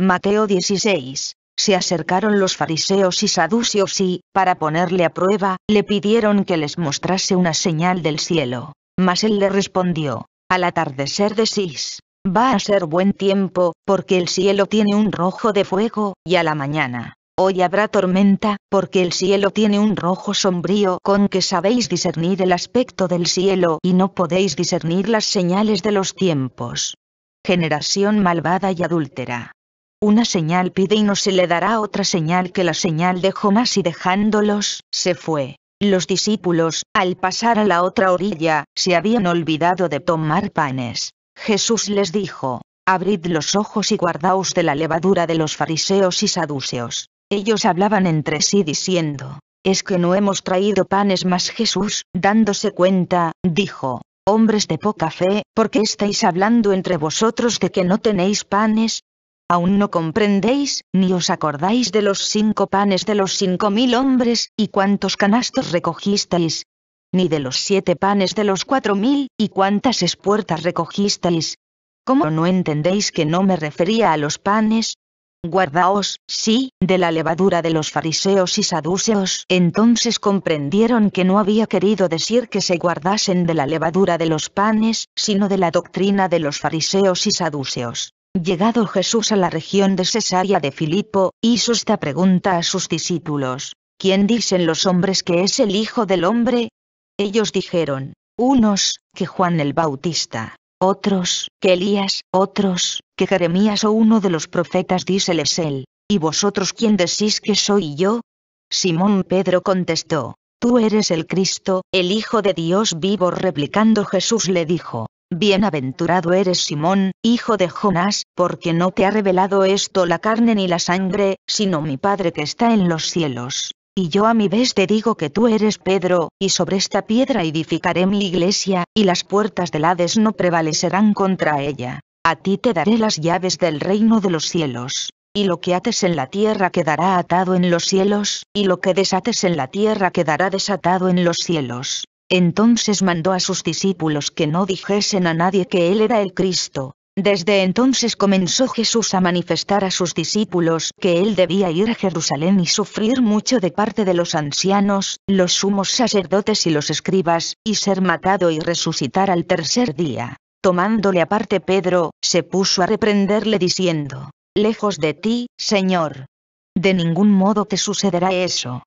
Mateo 16. Se acercaron los fariseos y saduceos y, para ponerle a prueba, le pidieron que les mostrase una señal del cielo. Mas él le respondió, al atardecer decís, va a ser buen tiempo, porque el cielo tiene un rojo de fuego, y a la mañana, hoy habrá tormenta, porque el cielo tiene un rojo sombrío con que sabéis discernir el aspecto del cielo y no podéis discernir las señales de los tiempos. Generación malvada y adúltera una señal pide y no se le dará otra señal que la señal de más y dejándolos, se fue. Los discípulos, al pasar a la otra orilla, se habían olvidado de tomar panes. Jesús les dijo, Abrid los ojos y guardaos de la levadura de los fariseos y saduceos. Ellos hablaban entre sí diciendo, Es que no hemos traído panes más Jesús, dándose cuenta, dijo, hombres de poca fe, ¿por qué estáis hablando entre vosotros de que no tenéis panes? aún no comprendéis, ni os acordáis de los cinco panes de los cinco mil hombres, y cuántos canastos recogisteis, ni de los siete panes de los cuatro mil, y cuántas espuertas recogisteis. ¿Cómo no entendéis que no me refería a los panes? Guardaos, sí, de la levadura de los fariseos y saduceos. Entonces comprendieron que no había querido decir que se guardasen de la levadura de los panes, sino de la doctrina de los fariseos y saduceos. Llegado Jesús a la región de Cesarea de Filipo, hizo esta pregunta a sus discípulos, ¿quién dicen los hombres que es el Hijo del Hombre? Ellos dijeron, unos, que Juan el Bautista, otros, que Elías, otros, que Jeremías o uno de los profetas díseles él, ¿y vosotros quién decís que soy yo? Simón Pedro contestó, Tú eres el Cristo, el Hijo de Dios vivo replicando Jesús le dijo, Bienaventurado eres Simón, hijo de Jonás, porque no te ha revelado esto la carne ni la sangre, sino mi Padre que está en los cielos. Y yo a mi vez te digo que tú eres Pedro, y sobre esta piedra edificaré mi iglesia, y las puertas del Hades no prevalecerán contra ella. A ti te daré las llaves del reino de los cielos. Y lo que ates en la tierra quedará atado en los cielos, y lo que desates en la tierra quedará desatado en los cielos. Entonces mandó a sus discípulos que no dijesen a nadie que él era el Cristo. Desde entonces comenzó Jesús a manifestar a sus discípulos que él debía ir a Jerusalén y sufrir mucho de parte de los ancianos, los sumos sacerdotes y los escribas, y ser matado y resucitar al tercer día. Tomándole aparte Pedro, se puso a reprenderle diciendo, Lejos de ti, Señor. De ningún modo te sucederá eso.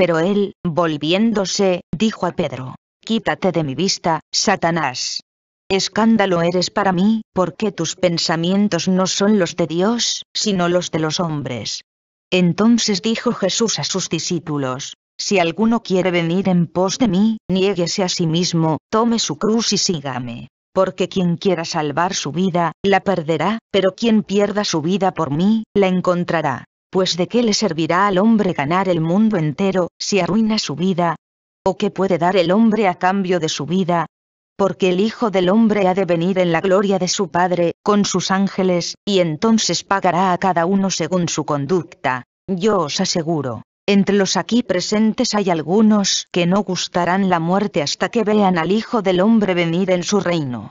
Pero él, volviéndose, dijo a Pedro, Quítate de mi vista, Satanás. Escándalo eres para mí, porque tus pensamientos no son los de Dios, sino los de los hombres. Entonces dijo Jesús a sus discípulos, Si alguno quiere venir en pos de mí, niéguese a sí mismo, tome su cruz y sígame. Porque quien quiera salvar su vida, la perderá, pero quien pierda su vida por mí, la encontrará pues ¿de qué le servirá al hombre ganar el mundo entero, si arruina su vida? ¿O qué puede dar el hombre a cambio de su vida? Porque el Hijo del Hombre ha de venir en la gloria de su Padre, con sus ángeles, y entonces pagará a cada uno según su conducta. Yo os aseguro, entre los aquí presentes hay algunos que no gustarán la muerte hasta que vean al Hijo del Hombre venir en su reino.